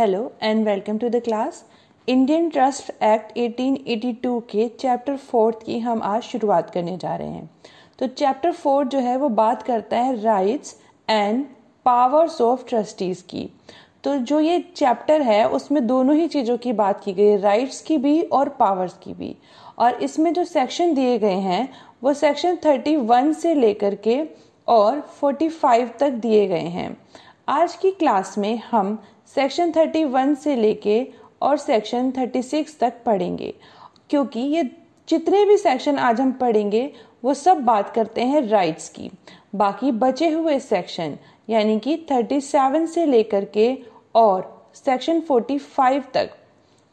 hello and welcome to the class Indian trust act 1882 के chapter fourth की हम आज शुरुआत करने जा रहे हैं तो चैप्टर फोर्थ जो है वो बात करता है rights and powers of trustees की तो जो ये चैप्टर है उसमें दोनों ही चीज़ों की बात की गई है राइट्स की भी और पावर्स की भी और इसमें जो सेक्शन दिए गए हैं वो सेक्शन 31 से लेकर के और 45 तक दिए गए हैं आज की क्लास में हम सेक्शन 31 से लेके और सेक्शन 36 तक पढ़ेंगे क्योंकि ये जितने भी सेक्शन आज हम पढ़ेंगे वो सब बात करते हैं राइट्स की बाकी बचे हुए सेक्शन यानी कि 37 से लेकर के और सेक्शन 45 तक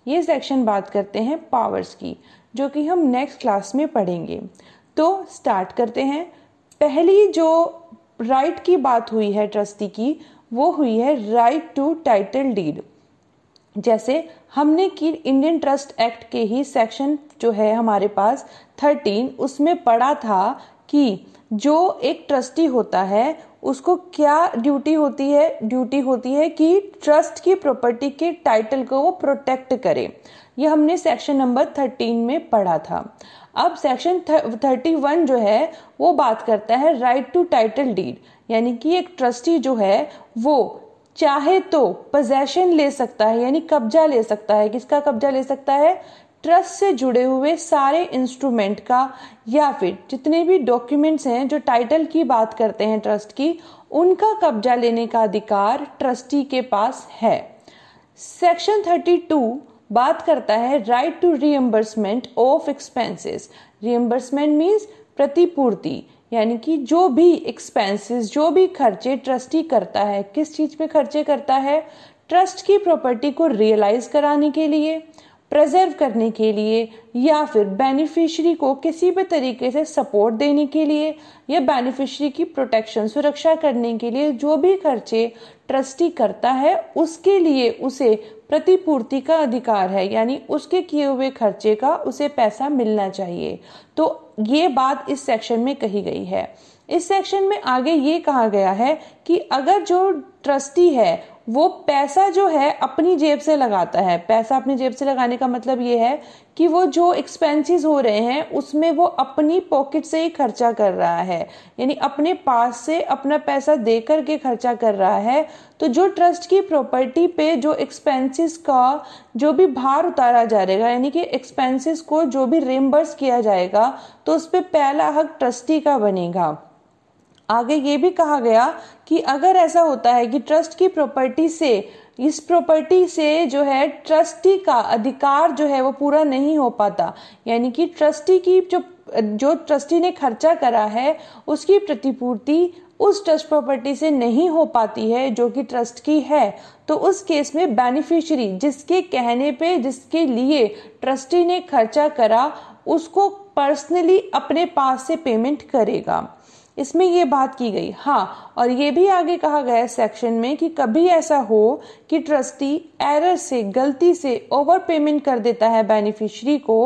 ये सेक्शन बात करते हैं पावर्स की जो कि हम नेक्स्ट क्लास में पढ़ेंगे तो स्टार्ट करते हैं पहली जो राइट की बात हुई है ट्रस्टी की वो हुई है राइट टू टाइटल डीड जैसे हमने की इंडियन ट्रस्ट एक्ट के ही सेक्शन जो है हमारे पास थर्टीन उसमें पढ़ा था कि जो एक ट्रस्टी होता है उसको क्या ड्यूटी होती है ड्यूटी होती है कि ट्रस्ट की प्रॉपर्टी के टाइटल को वो प्रोटेक्ट करे ये हमने सेक्शन नंबर थर्टीन में पढ़ा था अब सेक्शन थर्टी वन जो है वो बात करता है राइट टू टाइटल डीड यानी कि एक ट्रस्टी जो है वो चाहे तो पोजेशन ले सकता है यानी कब्जा ले सकता है किसका कब्जा ले सकता है ट्रस्ट से जुड़े हुए सारे इंस्ट्रूमेंट का या फिर जितने भी डॉक्यूमेंट्स हैं जो टाइटल की बात करते हैं ट्रस्ट की उनका कब्जा लेने का अधिकार ट्रस्टी के पास है सेक्शन 32 बात करता है right to reimbursement of expenses reimbursement means प्रतिपूर्ति यानी कि जो भी एक्सपेंसेस जो भी खर्चे ट्रस्टी करता है किस चीज़ पे खर्चे करता है ट्रस्ट की प्रॉपर्टी को रियलाइज कराने के लिए प्रजर्व करने के लिए या फिर बेनिफिशरी को किसी भी तरीके से सपोर्ट देने के लिए या बेनिफिशरी की प्रोटेक्शन सुरक्षा करने के लिए जो भी खर्चे ट्रस्टी करता है उसके लिए उसे प्रतिपूर्ति का अधिकार है यानी उसके किए हुए खर्चे का उसे पैसा मिलना चाहिए तो ये बात इस सेक्शन में कही गई है इस सेक्शन में आगे ये कहा गया है कि अगर जो ट्रस्टी है वो पैसा जो है अपनी जेब से लगाता है पैसा अपनी जेब से लगाने का मतलब ये है कि वो जो एक्सपेंसेस हो रहे हैं उसमें वो अपनी पॉकेट से ही खर्चा कर रहा है यानी अपने पास से अपना पैसा दे कर के खर्चा कर रहा है तो जो ट्रस्ट की प्रॉपर्टी पे जो एक्सपेंसेस का जो भी भार उतारा जाएगा यानी कि एक्सपेंसेस को जो भी रिमबर्स किया जाएगा तो उस पर पहला हक ट्रस्टी का बनेगा आगे ये भी कहा गया कि अगर ऐसा होता है कि ट्रस्ट की प्रॉपर्टी से इस प्रॉपर्टी से जो है ट्रस्टी का अधिकार जो है वो पूरा नहीं हो पाता यानी कि ट्रस्टी की जो जो ट्रस्टी ने खर्चा करा है उसकी प्रतिपूर्ति उस ट्रस्ट प्रॉपर्टी से नहीं हो पाती है जो कि ट्रस्ट की है तो उस केस में बेनिफिशियरी जिसके कहने पे जिसके लिए ट्रस्टी ने खर्चा करा उसको पर्सनली अपने पास से पेमेंट करेगा इसमें ये बात की गई हाँ और ये भी आगे कहा गया सेक्शन में कि कभी ऐसा हो कि ट्रस्टी एरर से गलती से ओवर पेमेंट कर देता है बेनिफिशरी को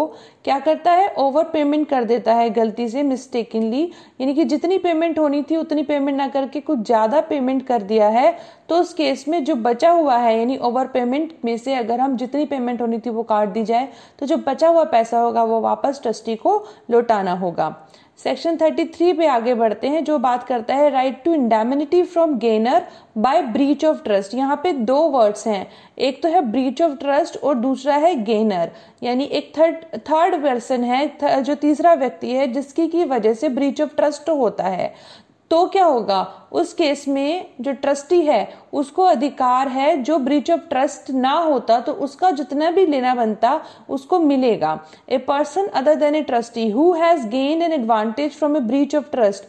क्या करता है ओवर पेमेंट कर देता है गलती से मिस्टेकिनली यानी कि जितनी पेमेंट होनी थी उतनी पेमेंट ना करके कुछ ज़्यादा पेमेंट कर दिया है तो उस केस में जो बचा हुआ है यानी ओवर पेमेंट में से अगर हम जितनी पेमेंट होनी थी वो काट दी जाए तो जो बचा हुआ पैसा होगा वो वापस ट्रस्टी को लौटाना होगा सेक्शन 33 पे आगे बढ़ते हैं जो बात करता है right to indemnity from gainer by breach of trust यहाँ पे दो वर्ड्स हैं एक तो है ब्रीच ऑफ ट्रस्ट और दूसरा है गेनर यानी एक थर्ड थर्ड पर्सन है जो तीसरा व्यक्ति है जिसकी की वजह से ब्रीच ऑफ ट्रस्ट होता है तो क्या होगा उस केस में जो ट्रस्टी है उसको अधिकार है जो ब्रीच ऑफ ट्रस्ट ना होता तो उसका जितना भी लेना बनता उसको मिलेगा a person other than a trustee who has gain an advantage from a breach of trust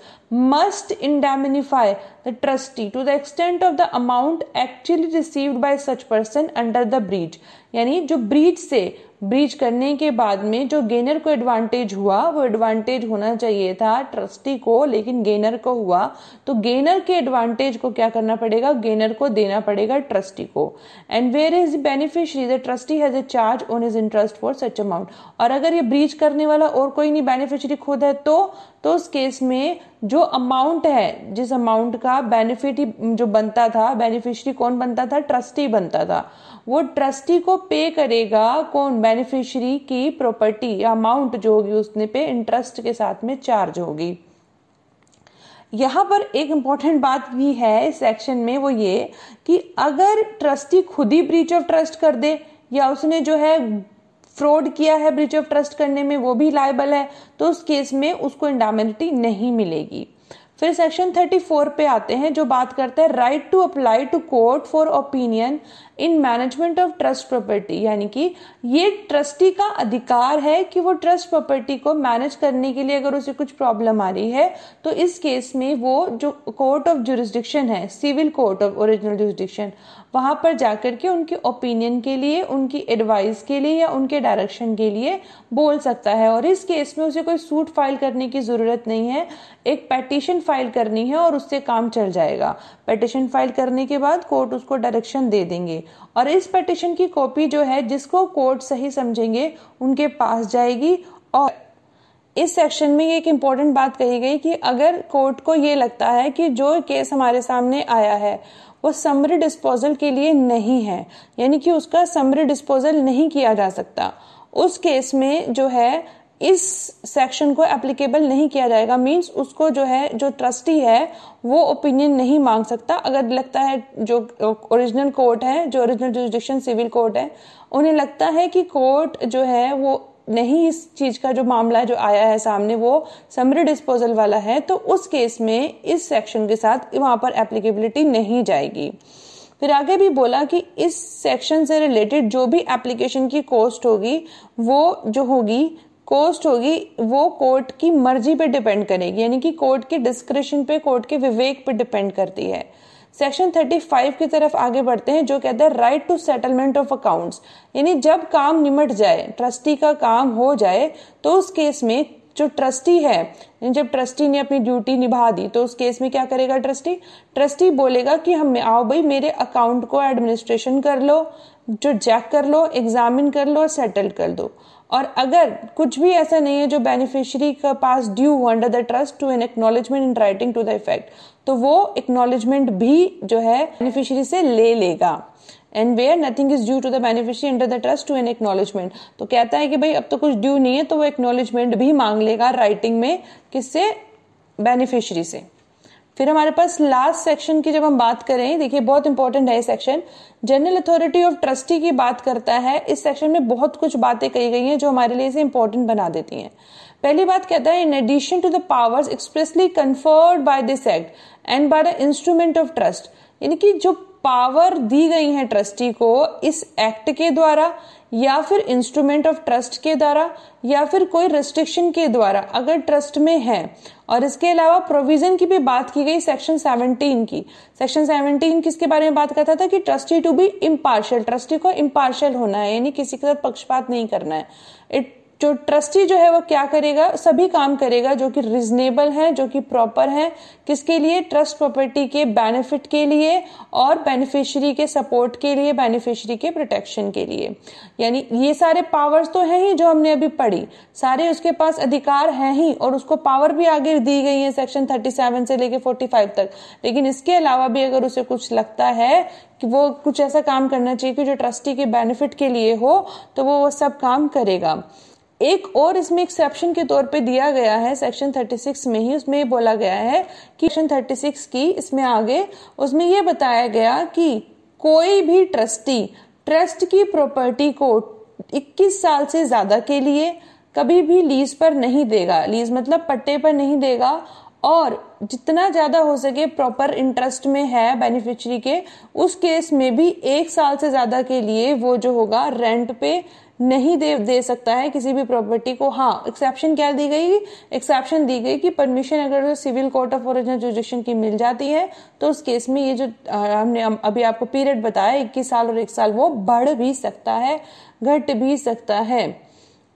must indemnify the trustee to the extent of the amount actually received by such person under the breach यानी जो breach से breach करने के बाद में जो gainer को advantage हुआ वो एडवांटेज होना चाहिए था ट्रस्टी को लेकिन गेनर को हुआ तो गेनर के एडवांटेज को क्या करना पड़ेगा गेनर को देना पड़ेगा ट्रस्टी को and where is beneficiary the trustee has a charge on is interest for such amount और अगर ये ब्रीच करने वाला और कोई नहीं बेनिफिशरी खुद है तो तो उस केस में जो अमाउंट है जिस अमाउंट का बेनिफिट ही जो बनता था बेनिफिशरी कौन बनता था ट्रस्टी बनता था वो ट्रस्टी को पे करेगा कौन बेनिफिशरी की प्रॉपर्टी अमाउंट जो होगी उसने पे इंटरेस्ट के साथ में चार्ज होगी यहाँ पर एक इम्पॉर्टेंट बात भी है इस सेक्शन में वो ये कि अगर ट्रस्टी खुद ही ब्रीच ऑफ ट्रस्ट कर दे या उसने जो है फ्रॉड किया है ब्रिज ऑफ ट्रस्ट करने में वो भी लाइबल है तो उस केस में उसको इंडामिनिटी नहीं मिलेगी फिर सेक्शन 34 पे आते हैं जो बात करते हैं right to apply to court for opinion in management of trust property यानी कि ये ट्रस्टी का अधिकार है कि वो ट्रस्ट प्रॉपर्टी को मैनेज करने के लिए अगर उसे कुछ प्रॉब्लम आ रही है तो इस केस में वो जो कोर्ट ऑफ जुरिस्डिक्शन है civil court of original jurisdiction वहां पर जाकर के उनके ओपिनियन के लिए उनकी एडवाइस के लिए या उनके डायरेक्शन के लिए बोल सकता है और इस केस में उसे कोई सूट फाइल करने की ज़रूरत नहीं है एक पेटिशन फाइल करनी है और उससे काम चल जाएगा पेटिशन फाइल करने के बाद कोर्ट उसको डायरेक्शन दे देंगे और इस पटिशन की कॉपी जो है जिसको कोर्ट सही समझेंगे उनके पास जाएगी और इस सेक्शन में एक इम्पॉर्टेंट बात कही गई कि अगर कोर्ट को ये लगता है कि जो केस हमारे सामने आया है वो समरी डिस्पोजल के लिए नहीं है यानी कि उसका समरी डिस्पोजल नहीं किया जा सकता उस केस में जो है इस सेक्शन को एप्लीकेबल नहीं किया जाएगा मींस उसको जो है जो ट्रस्टी है वो ओपिनियन नहीं मांग सकता अगर लगता है जो ओरिजिनल कोर्ट है जो ओरिजिनल जुडिशन सिविल कोर्ट है उन्हें लगता है कि कोर्ट जो है वो नहीं इस चीज़ का जो मामला जो आया है सामने वो समरी डिस्पोजल वाला है तो उस केस में इस सेक्शन के साथ वहाँ पर एप्लीकेबिलिटी नहीं जाएगी फिर आगे भी बोला कि इस सेक्शन से रिलेटेड जो भी एप्लीकेशन की कॉस्ट होगी वो जो होगी कोस्ट होगी वो कोर्ट की मर्जी पे डिपेंड करेगी यानी कि कोर्ट के डिस्क्रिशन पे कोर्ट के विवेक पे डिपेंड करती है सेक्शन 35 की तरफ आगे बढ़ते हैं जो कहता है right to settlement of accounts यानी जब काम निमट जाए ट्रस्टी का काम हो जाए तो उस केस में जो ट्रस्टी है जब ट्रस्टी ने अपनी ड्यूटी निभा दी तो उस केस में क्या करेगा ट्रस्टी ट्रस्टी बोलेगा कि हम आओ भाई मेरे अकाउंट को एडमिनिस्ट्रेशन कर लो जो चेक कर लो एग्जामिन कर लो और सेटल कर दो और अगर कुछ भी ऐसा नहीं है जो बेनिफिशियरी का पास due under the trust to an acknowledgement in writing to the effect तो वो एक्नोलेजमेंट भी जो है बेनिफिशियरी से ले लेगा and where nothing is due to the beneficiary under the trust to an acknowledgement तो कहता है कि भाई अब तो कुछ ड्यू नहीं है तो वो एक्नोलेजमेंट भी मांग लेगा राइटिंग में किससे बेनिफिशियरी से फिर हमारे पास लास्ट सेक्शन की जब हम बात करें देखिए बहुत इंपॉर्टेंट है section general authority of trustee की बात करता है इस सेक्शन में बहुत कुछ बातें कही गई हैं जो हमारे लिए इसे इंपॉर्टेंट बना देती हैं पहली बात कहता है in addition to the powers expressly conferred by this act and by the instrument of trust यानी कि जो पावर दी गई है ट्रस्टी को इस एक्ट के द्वारा या फिर इंस्ट्रूमेंट ऑफ ट्रस्ट के द्वारा या फिर कोई रिस्ट्रिक्शन के द्वारा अगर ट्रस्ट में है और इसके अलावा प्रोविजन की भी बात की गई सेक्शन 17 की सेक्शन 17 किसके बारे में बात करता था कि trustee to be impartial trustee को इम्पार्शल होना है यानी किसी के साथ पक्षपात नहीं करना है इट जो ट्रस्टी जो है वो क्या करेगा सभी काम करेगा जो कि रिजनेबल हैं जो कि प्रॉपर हैं किसके लिए ट्रस्ट प्रॉपर्टी के बेनिफिट के लिए और बेनिफिशरी के सपोर्ट के लिए बेनिफिशरी के प्रोटेक्शन के लिए यानी ये सारे पावर्स तो हैं ही जो हमने अभी पढ़ी सारे उसके पास अधिकार हैं ही और उसको पावर भी आगे दी गई है सेक्शन थर्टी से लेके फोर्टी तक लेकिन इसके अलावा भी अगर उसे कुछ लगता है कि वो कुछ ऐसा काम करना चाहिए कि जो ट्रस्टी के बेनिफिट के लिए हो तो वो वो सब काम करेगा एक और इसमें एक्सेप्शन के तौर पे दिया गया है सेक्शन 36 में ही उसमें बोला गया है कि सेक्शन 36 की इसमें आगे उसमें यह बताया गया कि कोई भी ट्रस्टी ट्रस्ट की प्रॉपर्टी को 21 साल से ज़्यादा के लिए कभी भी लीज पर नहीं देगा लीज मतलब पट्टे पर नहीं देगा और जितना ज़्यादा हो सके प्रॉपर इंटरेस्ट में है बेनिफिशरी के उस केस में भी एक साल से ज़्यादा के लिए वो जो होगा रेंट पे नहीं दे दे सकता है किसी भी प्रॉपर्टी को हाँ एक्सेप्शन क्या दी गई एक्सेप्शन दी गई कि परमिशन अगर civil court of original jurisdiction की मिल जाती है तो उस केस में ये जो हमने अभी आपको पीरियड बताया इक्कीस साल और एक साल वो बढ़ भी सकता है घट भी सकता है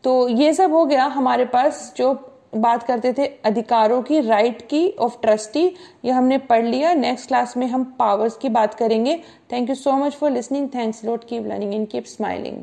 तो ये सब हो गया हमारे पास जो बात करते थे अधिकारों की राइट की ऑफ ट्रस्टी ये हमने पढ़ लिया नेक्स्ट क्लास में हम पावर्स की बात करेंगे thank you so much for listening thanks lot keep learning and keep smiling